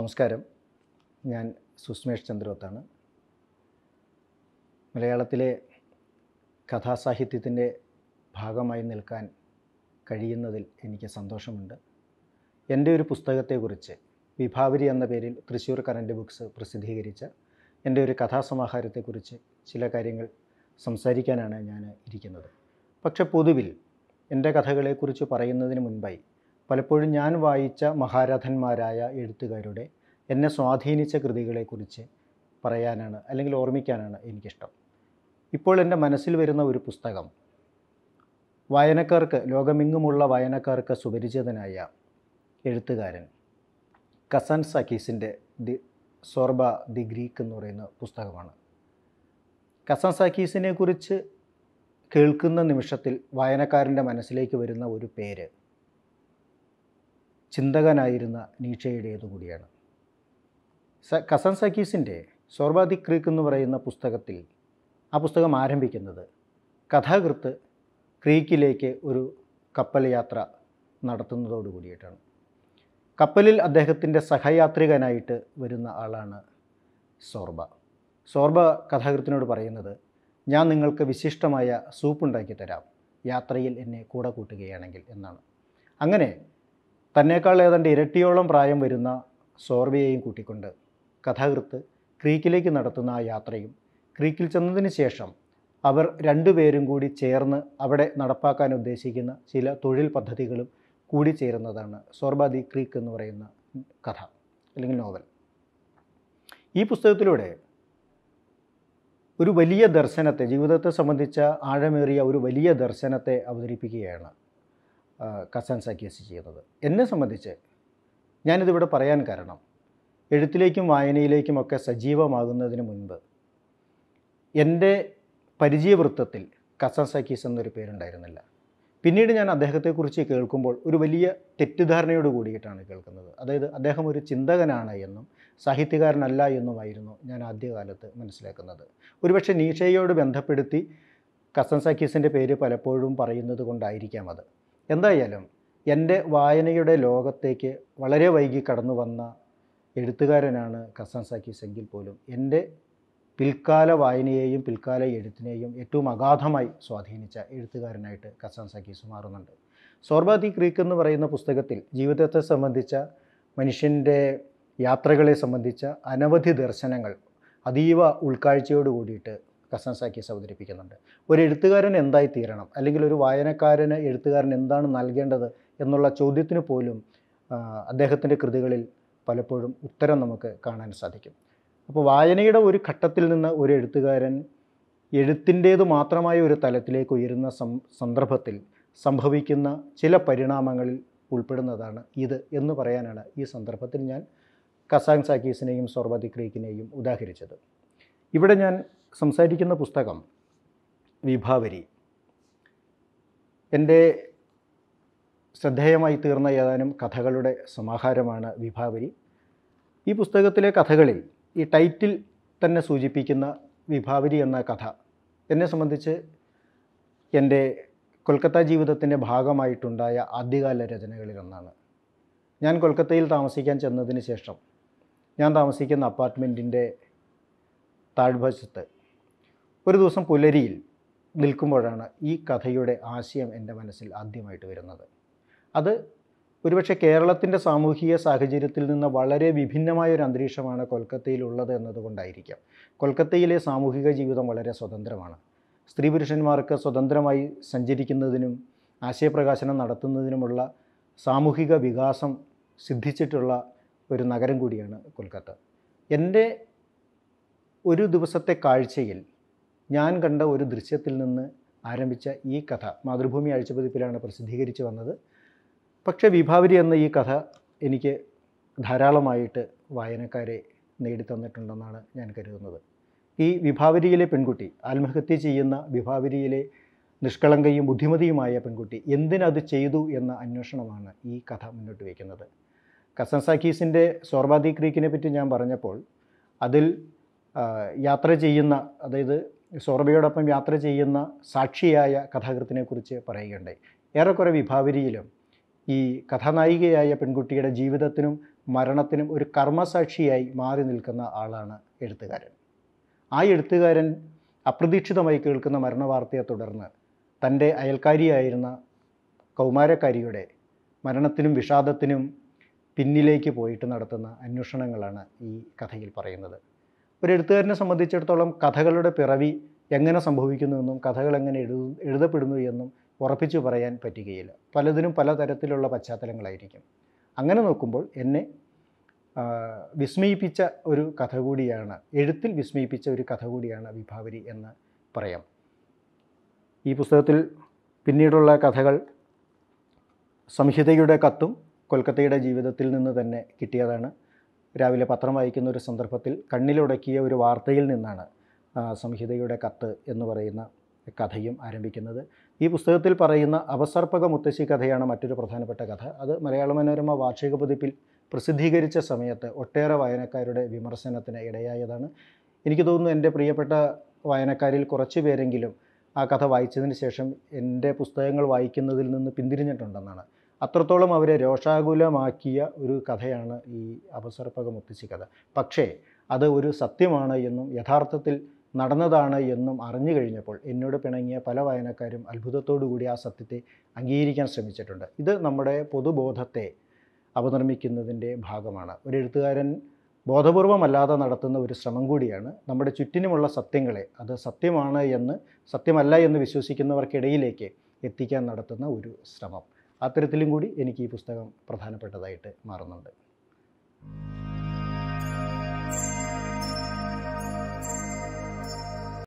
നമസ്കാരം ഞാൻ സുസ്മേഷ് ചന്ദ്രോത്താണ് മലയാളത്തിലെ കഥാസാഹിത്യത്തിൻ്റെ ഭാഗമായി നിൽക്കാൻ കഴിയുന്നതിൽ എനിക്ക് സന്തോഷമുണ്ട് എൻ്റെ ഒരു പുസ്തകത്തെക്കുറിച്ച് വിഭാവരി എന്ന പേരിൽ തൃശ്ശൂർ കറൻ്റ് ബുക്സ് പ്രസിദ്ധീകരിച്ച എൻ്റെ ഒരു കഥാസമാഹാരത്തെക്കുറിച്ച് ചില കാര്യങ്ങൾ സംസാരിക്കാനാണ് ഞാൻ ഇരിക്കുന്നത് പക്ഷെ പൊതുവിൽ എൻ്റെ കഥകളെക്കുറിച്ച് പറയുന്നതിന് മുൻപായി പലപ്പോഴും ഞാൻ വായിച്ച മഹാരഥന്മാരായ എഴുത്തുകാരുടെ എന്നെ സ്വാധീനിച്ച കൃതികളെക്കുറിച്ച് പറയാനാണ് അല്ലെങ്കിൽ ഓർമ്മിക്കാനാണ് എനിക്കിഷ്ടം ഇപ്പോൾ എൻ്റെ മനസ്സിൽ വരുന്ന ഒരു പുസ്തകം വായനക്കാർക്ക് ലോകമെങ്ങുമുള്ള വായനക്കാർക്ക് സുപരിചിതനായ എഴുത്തുകാരൻ കസൻ സാക്കീസിൻ്റെ ദി സോർബ ദി ഗ്രീക്ക് എന്ന് പറയുന്ന പുസ്തകമാണ് കസൻ സാക്കീസിനെ കുറിച്ച് കേൾക്കുന്ന നിമിഷത്തിൽ വായനക്കാരൻ്റെ മനസ്സിലേക്ക് വരുന്ന ഒരു പേര് ചിന്തകനായിരുന്ന നീച്ചയുടേതു കൂടിയാണ് സ കസൻ സക്കീസിൻ്റെ സോർബാദി ക്രീക്ക് എന്ന് പറയുന്ന പുസ്തകത്തിൽ ആ പുസ്തകം ആരംഭിക്കുന്നത് കഥാകൃത്ത് ക്രീക്കിലേക്ക് ഒരു കപ്പൽ യാത്ര നടത്തുന്നതോടുകൂടിയിട്ടാണ് കപ്പലിൽ അദ്ദേഹത്തിൻ്റെ സഹയാത്രികനായിട്ട് വരുന്ന ആളാണ് സോർബ സോർബ കഥാകൃത്തിനോട് പറയുന്നത് ഞാൻ നിങ്ങൾക്ക് വിശിഷ്ടമായ സൂപ്പ് ഉണ്ടാക്കി തരാം യാത്രയിൽ എന്നെ കൂടെ കൂട്ടുകയാണെങ്കിൽ എന്നാണ് അങ്ങനെ തന്നേക്കാൾ ഏതാണ്ട് ഇരട്ടിയോളം പ്രായം വരുന്ന സോർവിയെയും കൂട്ടിക്കൊണ്ട് കഥാകൃത്ത് ക്രീക്കിലേക്ക് നടത്തുന്ന ആ യാത്രയും ക്രീക്കിൽ ചെന്നതിന് ശേഷം അവർ രണ്ടുപേരും കൂടി ചേർന്ന് അവിടെ നടപ്പാക്കാൻ ഉദ്ദേശിക്കുന്ന ചില തൊഴിൽ പദ്ധതികളും കൂടി ചേരുന്നതാണ് സോർബ ദി ക്രീക്ക് എന്ന് പറയുന്ന കഥ അല്ലെങ്കിൽ നോവൽ ഈ പുസ്തകത്തിലൂടെ ഒരു വലിയ ദർശനത്തെ ജീവിതത്തെ സംബന്ധിച്ച ആഴമേറിയ ഒരു വലിയ ദർശനത്തെ അവതരിപ്പിക്കുകയാണ് കസാൻ കേസ് ചെയ്യുന്നത് എന്നെ സംബന്ധിച്ച് ഞാനിതിവിടെ പറയാൻ കാരണം എഴുത്തിലേക്കും വായനയിലേക്കുമൊക്കെ സജീവമാകുന്നതിന് മുൻപ് എൻ്റെ പരിചയവൃത്തത്തിൽ കസാൻ സാക്കീസ് എന്നൊരു പേരുണ്ടായിരുന്നില്ല പിന്നീട് ഞാൻ അദ്ദേഹത്തെക്കുറിച്ച് കേൾക്കുമ്പോൾ ഒരു വലിയ തെറ്റിദ്ധാരണയോട് കൂടിയിട്ടാണ് കേൾക്കുന്നത് അതായത് അദ്ദേഹം ഒരു ചിന്തകനാണ് എന്നും സാഹിത്യകാരനല്ല എന്നുമായിരുന്നു ഞാൻ ആദ്യകാലത്ത് മനസ്സിലാക്കുന്നത് ഒരുപക്ഷെ നീഷയോട് ബന്ധപ്പെടുത്തി കസൻ സാക്കീസിൻ്റെ പേര് പലപ്പോഴും പറയുന്നത് കൊണ്ടായിരിക്കാം അത് എന്തായാലും എൻ്റെ വായനയുടെ ലോകത്തേക്ക് വളരെ വൈകി കടന്നു വന്ന എഴുത്തുകാരനാണ് കസാൻസാക്കീസ് എങ്കിൽ പോലും എൻ്റെ പിൽക്കാല വായനയെയും പിൽക്കാല എഴുത്തിനെയും ഏറ്റവും അഗാധമായി സ്വാധീനിച്ച എഴുത്തുകാരനായിട്ട് കസാൻസാക്കീസ് മാറുന്നുണ്ട് സോർബാദി ക്രീക്ക് എന്ന് പറയുന്ന പുസ്തകത്തിൽ ജീവിതത്തെ സംബന്ധിച്ച മനുഷ്യൻ്റെ യാത്രകളെ സംബന്ധിച്ച അനവധി ദർശനങ്ങൾ അതീവ ഉൾക്കാഴ്ചയോട് കൂടിയിട്ട് കസൻസാക്കീസ് അവതരിപ്പിക്കുന്നുണ്ട് ഒരു എഴുത്തുകാരൻ എന്തായി തീരണം അല്ലെങ്കിൽ ഒരു വായനക്കാരന് എഴുത്തുകാരൻ എന്താണ് നൽകേണ്ടത് എന്നുള്ള ചോദ്യത്തിന് പോലും അദ്ദേഹത്തിൻ്റെ കൃതികളിൽ പലപ്പോഴും ഉത്തരം നമുക്ക് കാണാൻ സാധിക്കും അപ്പോൾ വായനയുടെ ഒരു ഘട്ടത്തിൽ നിന്ന് ഒരു എഴുത്തുകാരൻ എഴുത്തിൻ്റേത് മാത്രമായ ഒരു തലത്തിലേക്ക് ഉയരുന്ന സന്ദർഭത്തിൽ സംഭവിക്കുന്ന ചില പരിണാമങ്ങളിൽ ഉൾപ്പെടുന്നതാണ് ഇത് എന്ന് പറയാനാണ് ഈ സന്ദർഭത്തിൽ ഞാൻ കസാങ് സാക്കീസിനെയും സോർബതി ക്രീക്കിനെയും ഉദാഹരിച്ചത് ഇവിടെ ഞാൻ സംസാരിക്കുന്ന പുസ്തകം വിഭാവരി എൻ്റെ ശ്രദ്ധേയമായി തീർന്ന ഏതാനും കഥകളുടെ സമാഹാരമാണ് വിഭാവരി ഈ പുസ്തകത്തിലെ കഥകളിൽ ഈ ടൈറ്റിൽ തന്നെ സൂചിപ്പിക്കുന്ന വിഭാവരി എന്ന കഥ എന്നെ സംബന്ധിച്ച് എൻ്റെ കൊൽക്കത്ത ജീവിതത്തിൻ്റെ ഭാഗമായിട്ടുണ്ടായ ആദ്യകാല രചനകളിലൊന്നാണ് ഞാൻ കൊൽക്കത്തയിൽ താമസിക്കാൻ ചെന്നതിന് ശേഷം ഞാൻ താമസിക്കുന്ന അപ്പാർട്ട്മെൻറ്റിൻ്റെ താഴ്വശത്ത് ഒരു ദിവസം പുലരിയിൽ നിൽക്കുമ്പോഴാണ് ഈ കഥയുടെ ആശയം എൻ്റെ മനസ്സിൽ ആദ്യമായിട്ട് വരുന്നത് അത് ഒരുപക്ഷെ കേരളത്തിൻ്റെ സാമൂഹിക സാഹചര്യത്തിൽ നിന്ന് വളരെ വിഭിന്നമായ ഒരു അന്തരീക്ഷമാണ് കൊൽക്കത്തയിലുള്ളത് എന്നതുകൊണ്ടായിരിക്കാം കൊൽക്കത്തയിലെ സാമൂഹിക ജീവിതം വളരെ സ്വതന്ത്രമാണ് സ്ത്രീ പുരുഷന്മാർക്ക് സ്വതന്ത്രമായി സഞ്ചരിക്കുന്നതിനും ആശയപ്രകാശനം നടത്തുന്നതിനുമുള്ള സാമൂഹിക വികാസം സിദ്ധിച്ചിട്ടുള്ള ഒരു നഗരം കൂടിയാണ് കൊൽക്കത്ത എൻ്റെ ഒരു ദിവസത്തെ കാഴ്ചയിൽ ഞാൻ കണ്ട ഒരു ദൃശ്യത്തിൽ നിന്ന് ആരംഭിച്ച ഈ കഥ മാതൃഭൂമി ആഴ്ചപതിപ്പിലാണ് പ്രസിദ്ധീകരിച്ച് വന്നത് പക്ഷേ വിഭാവരി എന്ന ഈ കഥ എനിക്ക് ധാരാളമായിട്ട് വായനക്കാരെ നേടിത്തന്നിട്ടുണ്ടെന്നാണ് ഞാൻ കരുതുന്നത് ഈ വിഭാവരിയിലെ പെൺകുട്ടി ആത്മഹത്യ ചെയ്യുന്ന വിഭാവരിയിലെ നിഷ്കളങ്കയും ബുദ്ധിമതിയുമായ പെൺകുട്ടി എന്തിനത് ചെയ്തു എന്ന അന്വേഷണമാണ് ഈ കഥ മുന്നോട്ട് വയ്ക്കുന്നത് കസൻസാക്കീസിൻ്റെ സോർബാദി ക്രീക്കിനെ പറ്റി ഞാൻ പറഞ്ഞപ്പോൾ അതിൽ യാത്ര ചെയ്യുന്ന അതായത് സോർബിയോടൊപ്പം യാത്ര ചെയ്യുന്ന സാക്ഷിയായ കഥാകൃത്തിനെക്കുറിച്ച് പറയുകയുണ്ടായി ഏറെക്കുറെ വിഭാവരിയിലും ഈ കഥാനായികയായ പെൺകുട്ടിയുടെ ജീവിതത്തിനും മരണത്തിനും ഒരു കർമ്മസാക്ഷിയായി മാറി നിൽക്കുന്ന ആളാണ് എഴുത്തുകാരൻ ആ എഴുത്തുകാരൻ അപ്രതീക്ഷിതമായി കേൾക്കുന്ന മരണവാർത്തയെ തുടർന്ന് തൻ്റെ അയൽക്കാരിയായിരുന്ന കൗമാരക്കാരിയുടെ മരണത്തിനും വിഷാദത്തിനും പിന്നിലേക്ക് പോയിട്ട് നടത്തുന്ന അന്വേഷണങ്ങളാണ് ഈ കഥയിൽ പറയുന്നത് ഒരു എഴുത്തുകാരനെ സംബന്ധിച്ചിടത്തോളം കഥകളുടെ പിറവി എങ്ങനെ സംഭവിക്കുന്നുവെന്നും കഥകൾ എങ്ങനെ എഴു എഴുതപ്പെടുന്നു എന്നും ഉറപ്പിച്ചു പറയാൻ പറ്റുകയില്ല പലതിനും പലതരത്തിലുള്ള പശ്ചാത്തലങ്ങളായിരിക്കും അങ്ങനെ നോക്കുമ്പോൾ എന്നെ വിസ്മയിപ്പിച്ച ഒരു കഥ കൂടിയാണ് എഴുത്തിൽ വിസ്മയിപ്പിച്ച ഒരു കഥ കൂടിയാണ് വിഭാവരി എന്ന് പറയാം ഈ പുസ്തകത്തിൽ പിന്നീടുള്ള കഥകൾ സംഹിതയുടെ കത്തും കൊൽക്കത്തയുടെ ജീവിതത്തിൽ നിന്ന് തന്നെ കിട്ടിയതാണ് രാവിലെ പത്രം വായിക്കുന്ന ഒരു സന്ദർഭത്തിൽ കണ്ണിലുടക്കിയ ഒരു വാർത്തയിൽ നിന്നാണ് സംഹിതയുടെ കത്ത് എന്ന് പറയുന്ന കഥയും ആരംഭിക്കുന്നത് ഈ പുസ്തകത്തിൽ പറയുന്ന അവസർപ്പക മുത്തശ്ശി കഥയാണ് മറ്റൊരു പ്രധാനപ്പെട്ട കഥ അത് മലയാള മനോരമ വാർഷിക പതിപ്പിൽ പ്രസിദ്ധീകരിച്ച സമയത്ത് ഒട്ടേറെ വായനക്കാരുടെ വിമർശനത്തിന് ഇടയായതാണ് എനിക്ക് തോന്നുന്നു എൻ്റെ പ്രിയപ്പെട്ട വായനക്കാരിൽ കുറച്ച് പേരെങ്കിലും ആ കഥ വായിച്ചതിന് ശേഷം എൻ്റെ പുസ്തകങ്ങൾ വായിക്കുന്നതിൽ നിന്ന് പിന്തിരിഞ്ഞിട്ടുണ്ടെന്നാണ് അത്രത്തോളം അവരെ രോഷാകുലമാക്കിയ ഒരു കഥയാണ് ഈ അപസർപ്പക മുത്തശ്ശി കഥ പക്ഷേ അത് ഒരു സത്യമാണ് എന്നും യഥാർത്ഥത്തിൽ നടന്നതാണ് എന്നും അറിഞ്ഞു കഴിഞ്ഞപ്പോൾ എന്നോട് പിണങ്ങിയ പല വായനക്കാരും അത്ഭുതത്തോടുകൂടി ആ സത്യത്തെ അംഗീകരിക്കാൻ ശ്രമിച്ചിട്ടുണ്ട് ഇത് നമ്മുടെ പൊതുബോധത്തെ അപനിർമ്മിക്കുന്നതിൻ്റെ ഭാഗമാണ് ഒരു എഴുത്തുകാരൻ ബോധപൂർവമല്ലാതെ നടത്തുന്ന ഒരു ശ്രമം കൂടിയാണ് നമ്മുടെ ചുറ്റിനുമുള്ള സത്യങ്ങളെ അത് സത്യമാണ് എന്ന് സത്യമല്ല എന്ന് വിശ്വസിക്കുന്നവർക്കിടയിലേക്ക് എത്തിക്കാൻ നടത്തുന്ന ഒരു ശ്രമം അത്തരത്തിലും കൂടി എനിക്ക് ഈ പുസ്തകം പ്രധാനപ്പെട്ടതായിട്ട് മാറുന്നുണ്ട്